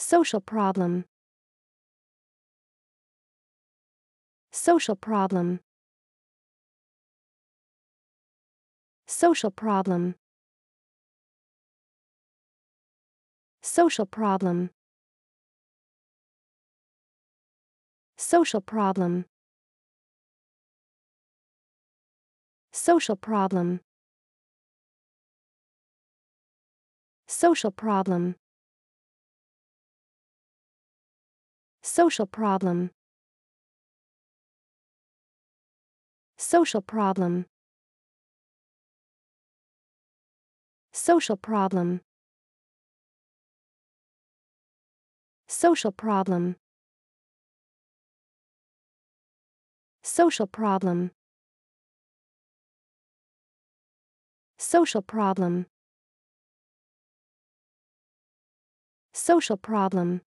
Social problem. Social problem. Social problem. Social problem. Social problem. Social problem. Social problem. Social problem. Social problem. Social problem. Social problem. Social problem. Social problem. Social problem.